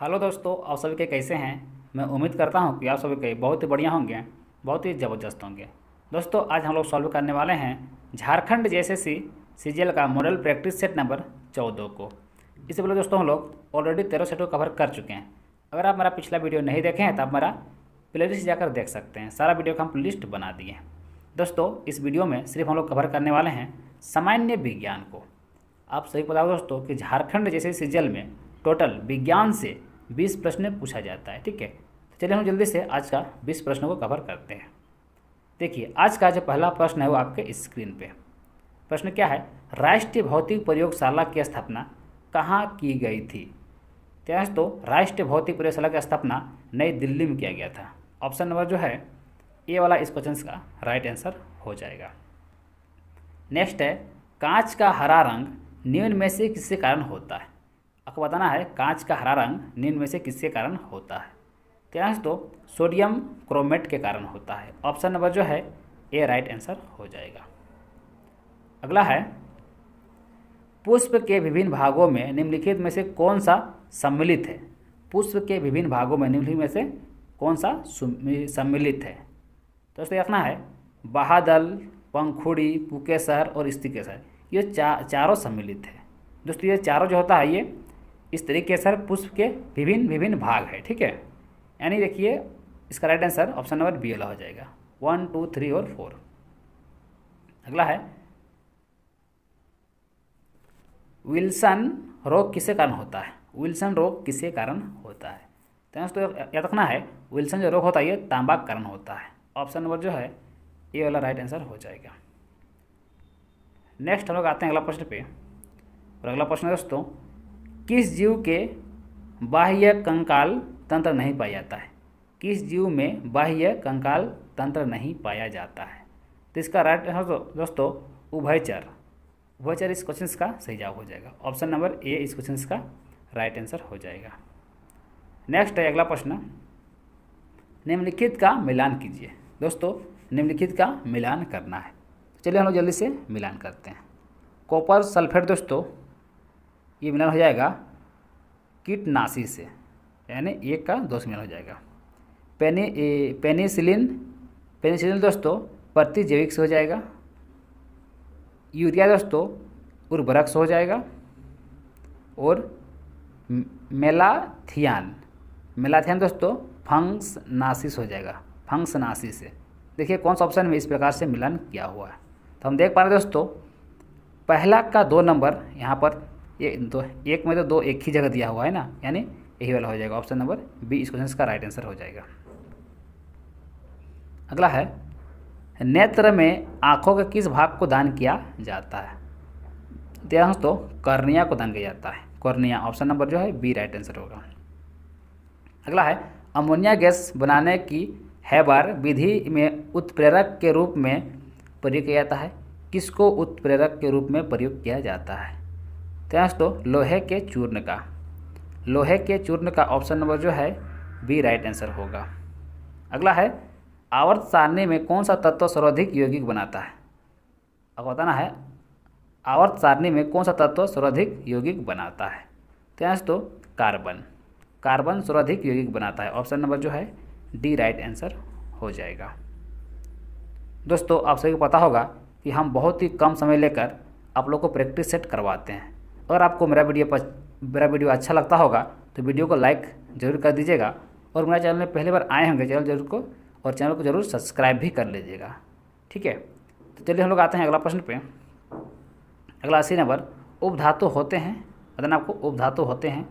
hello दोस्तों आप सभी के कैसे हैं मैं उम्मीद करता हूं कि आप सभी के बहुत ही बढ़िया होंगे बहुत ही ज़बरदस्त होंगे दोस्तों आज हम लोग सॉल्व करने वाले हैं झारखंड जैसे सी सीजीएल का मॉडल प्रैक्टिस सेट नंबर चौदह को इससे पहले दोस्तों हम लोग ऑलरेडी तेरह सेट को कवर कर चुके हैं अगर आप मेरा पिछला वीडियो नहीं देखे हैं तो आप मेरा लिस्ट जाकर देख सकते हैं सारा वीडियो का हम लिस्ट बना दिए हैं दोस्तों इस वीडियो में सिर्फ हम लोग कवर करने वाले हैं सामान्य विज्ञान को आप सही बताओ दोस्तों कि झारखंड जैसे सीजल में टोटल विज्ञान से बीस प्रश्न पूछा जाता है ठीक है तो चलिए हम जल्दी से आज का बीस प्रश्नों को कवर करते हैं देखिए आज का जो पहला प्रश्न है वो आपके स्क्रीन पे प्रश्न क्या है राष्ट्रीय भौतिक प्रयोगशाला की स्थापना कहाँ की गई थी तो, तो राष्ट्रीय भौतिक प्रयोगशाला की स्थापना नई दिल्ली में किया गया था ऑप्शन नंबर जो है ए वाला इस क्वेश्चन का राइट आंसर हो जाएगा नेक्स्ट है कांच का हरा रंग निम्न में से किसके कारण होता है आपको बताना है कांच का हरा रंग निम्न में से किसके कारण होता है तेरह दोस्तों सोडियम क्रोमेट के कारण होता है ऑप्शन नंबर जो है ए राइट आंसर हो जाएगा अगला है पुष्प के विभिन्न भागों में निम्नलिखित में से कौन सा सम्मिलित है पुष्प के विभिन्न भागों में निम्नलिखित में से कौन सा सम्मिलित है तो इसको देखना है बहादल पंखुड़ी पुकेसर और स्तिकेसर ये चा, चारों सम्मिलित है दोस्तों ये चारों जो होता है ये इस तरीके सर पुष्प के विभिन्न विभिन्न भाग है ठीक है यानी देखिए इसका right answer option number B वाला हो जाएगा वन टू थ्री और फोर अगला है विल्सन रोग किसे कारण होता है विल्सन रोग किसे कारण होता है तो दोस्तों याद रखना है विल्सन जो रोग होता है ये तांबा कारण होता है ऑप्शन नंबर जो है ये वाला राइट आंसर हो जाएगा नेक्स्ट हम लोग आते हैं अगला प्रश्न पे और अगला प्रश्न दोस्तों किस जीव के बाह्य कंकाल तंत्र नहीं पाया जाता है किस जीव में बाह्य कंकाल तंत्र नहीं पाया जाता है तो इसका राइट आंसर दोस्तों उभयचर उभयचर इस क्वेश्चन का सही जवाब हो जाएगा ऑप्शन नंबर ए इस क्वेश्चन का राइट आंसर हो जाएगा नेक्स्ट है अगला प्रश्न निम्नलिखित का मिलान कीजिए दोस्तों निम्नलिखित का मिलान करना है चलिए हम लोग जल्दी से मिलान करते हैं कॉपर सल्फेट दोस्तों ये मिलान हो जाएगा कीटनाशी से यानी एक का दो से हो जाएगा पेनी पेनीसिलिन पेनिसिलिन दोस्तों प्रतिजैविक से हो जाएगा यूरिया दोस्तों उर्वरक से हो जाएगा और मेलाथियान मेलाथियान दोस्तों फंक्स नासिस हो जाएगा फंक्स नाशी से देखिए कौन सा ऑप्शन में इस प्रकार से मिलन किया हुआ है तो हम देख पा रहे हैं दोस्तों पहला का दो नंबर यहाँ पर ये दो एक में तो दो एक ही जगह दिया हुआ है ना यानी यही वाला हो जाएगा ऑप्शन नंबर बी इस क्वेश्चन का राइट आंसर हो जाएगा अगला है नेत्र में आँखों के किस भाग को दान किया जाता है तो दोस्तों कर्निया को दान किया जाता है कर्निया ऑप्शन नंबर जो है बी राइट आंसर होगा अगला है अमोनिया गैस बनाने की हैबार विधि में उत्प्रेरक के रूप में प्रयोग किया जाता है किसको उत्प्रेरक के रूप में प्रयोग किया जाता है तो दोस्तों लोहे के चूर्ण का लोहे के चूर्ण का ऑप्शन नंबर जो है बी राइट आंसर होगा अगला है आवर्त सारणी में कौन सा तत्व सर्वाधिक यौगिक बनाता है आपको बताना है आवर्त सारणी में कौन सा तत्व सर्वाधिक यौगिक बनाता है तो यहाँ तो कार्बन कार्बन सर्वाधिक यौगिक बनाता है ऑप्शन नंबर जो है डी राइट आंसर हो जाएगा दोस्तों आप सभी को पता होगा कि हम बहुत ही कम समय लेकर आप लोग को प्रैक्टिस सेट करवाते हैं अगर आपको मेरा वीडियो मेरा वीडियो अच्छा लगता होगा तो वीडियो को लाइक जरूर कर दीजिएगा और मेरा चैनल में पहली बार आए होंगे चैनल जरूर को और चैनल को जरूर सब्सक्राइब भी कर लीजिएगा ठीक है तो चलिए हम लोग आते हैं अगला प्रश्न पे अगला अस्सी नंबर उपधातु होते हैं अदन आपको उपधातु होते हैं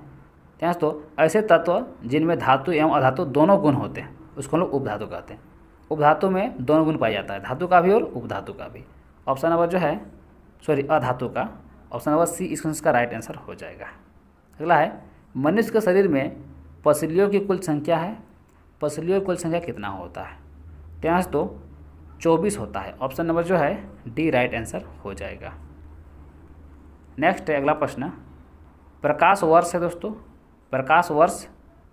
तो, तो ऐसे तत्व जिनमें धातु एवं अधातु दोनों गुण होते हैं उसको हम लोग उपधातु कहते हैं उपधातु में दोनों गुण पाया जाता है धातु का भी और उपधातु का भी ऑप्शन नंबर जो है सॉरी अधातु का ऑप्शन नंबर सी इस क्वेश्चन का राइट आंसर हो जाएगा अगला है मनुष्य के शरीर में पसलियों की कुल संख्या है पसलियों की कुल संख्या कितना होता है त्यास तो, तो चौबीस होता है ऑप्शन नंबर जो है डी राइट आंसर हो जाएगा नेक्स्ट है अगला प्रश्न प्रकाश वर्ष है दोस्तों प्रकाश वर्ष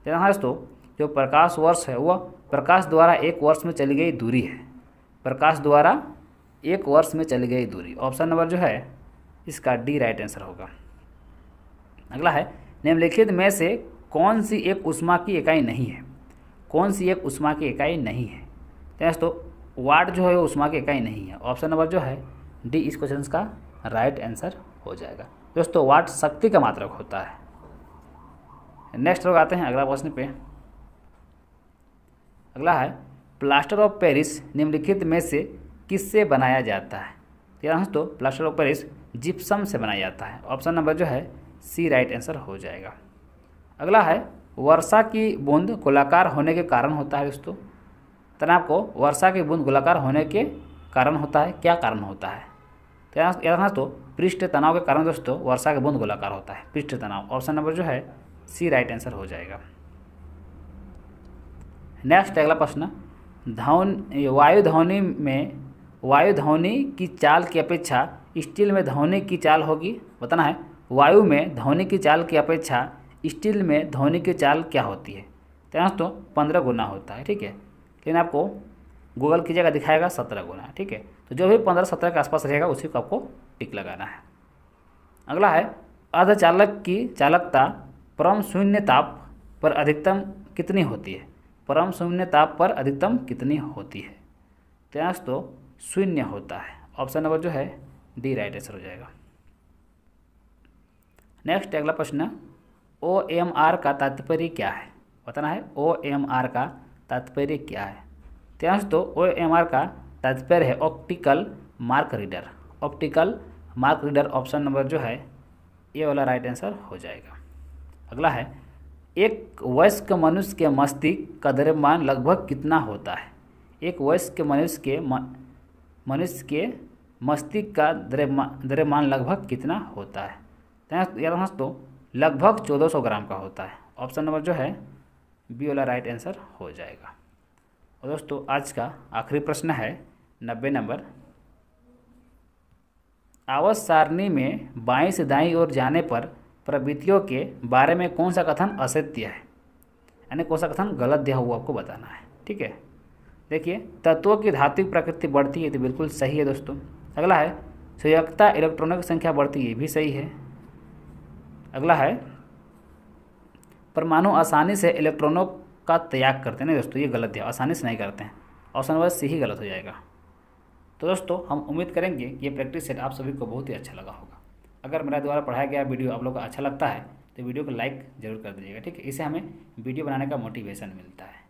है दोस्तों तो जो प्रकाश वर्ष है वह प्रकाश द्वारा एक वर्ष में चली गई दूरी है प्रकाश द्वारा एक वर्ष में चली गई दूरी ऑप्शन नंबर जो है इसका डी राइट आंसर होगा अगला है निम्नलिखित में से कौन सी एक उष्मा की इकाई नहीं है कौन सी एक उष्मा की इकाई नहीं है तो दोस्तों वाट जो है वो उष्मा की इकाई नहीं है ऑप्शन नंबर जो है डी इस क्वेश्चन का राइट आंसर हो जाएगा दोस्तों वाट शक्ति का मात्रक होता है नेक्स्ट लोग आते हैं अगला प्रश्न पे अगला है प्लास्टर ऑफ पेरिस निम्नलिखित में से किससे बनाया जाता है यहाँ अंश तो प्लास्टर ऑफ पेरिस जिप्सम से बनाया जाता है ऑप्शन नंबर जो है सी राइट आंसर हो जाएगा अगला है वर्षा की बूंद गोलाकार होने के कारण होता है दोस्तों तनाव को वर्षा की बूंद गोलाकार होने के कारण होता है क्या कारण होता है तेरह तो पृष्ठ तनाव के कारण दोस्तों वर्षा की बूंद गोलाकार होता है पृष्ठ तनाव ऑप्शन नंबर जो है सी राइट आंसर हो जाएगा नेक्स्ट अगला प्रश्न धौन वायु ध्वनि में वायु धवनी की चाल की अपेक्षा स्टील में ध्वनि की चाल होगी बताना है वायु में ध्वनि की चाल की अपेक्षा स्टील में ध्वनि की चाल क्या होती है तो यहाँ तो पंद्रह गुना होता है ठीक है लेकिन आपको गूगल की जगह दिखाएगा सत्रह गुना ठीक है तो जो भी पंद्रह सत्रह के आसपास रहेगा उसी को आपको टिक लगाना है अगला है अर्धचालक की चालकता परम शून्य ताप पर अधिकतम कितनी होती है परम शून्य ताप पर अधिकतम कितनी होती है तो यहाँ तो शून्य होता है ऑप्शन नंबर जो है डी राइट आंसर हो जाएगा नेक्स्ट अगला प्रश्न ओ एम आर का तात्पर्य क्या है बताना है ओ एम आर का तात्पर्य क्या है त्यास तो ओ एम आर का तात्पर्य है optical mark reader optical mark reader option number जो है ये वाला राइट आंसर हो जाएगा अगला है एक वयस्क मनुष्य के मस्तिष्क का द्रव्यमान लगभग कितना होता है एक वयस्क मनुष्य के मनुष्य के मस्तिष्क का द्रव्यमान लगभग कितना होता है तो यार दोस्तों लगभग 1400 ग्राम का होता है ऑप्शन नंबर जो है बी वाला राइट आंसर हो जाएगा और दोस्तों आज का आखिरी प्रश्न है नब्बे नंबर आवास सारणी में बाएं से दाईं ओर जाने पर प्रवृत्तियों के बारे में कौन सा कथन असत्य है यानी कौन सा कथन गलत दिया हुआ आपको बताना है ठीक है देखिए तत्वों की धात्विक प्रकृति बढ़ती है तो बिल्कुल सही है दोस्तों अगला है संयोगता इलेक्ट्रॉनों की संख्या बढ़ती है ये भी सही है अगला है परमाणु आसानी से इलेक्ट्रॉनों का त्याग करते हैं दोस्तों ये गलत है आसानी से नहीं करते हैं ऑप्शन नंबर सी ही गलत हो जाएगा तो दोस्तों हम उम्मीद करेंगे कि ये प्रैक्टिस सेट आप सभी को बहुत ही अच्छा लगा होगा अगर मेरा द्वारा पढ़ाया गया वीडियो आप लोग को अच्छा लगता है तो वीडियो को लाइक जरूर कर दीजिएगा ठीक है इसे हमें वीडियो बनाने का मोटिवेशन मिलता है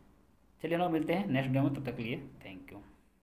चलिए ना मिलते हैं नेक्स्ट वीडियो में तब तक के लिए थैंक यू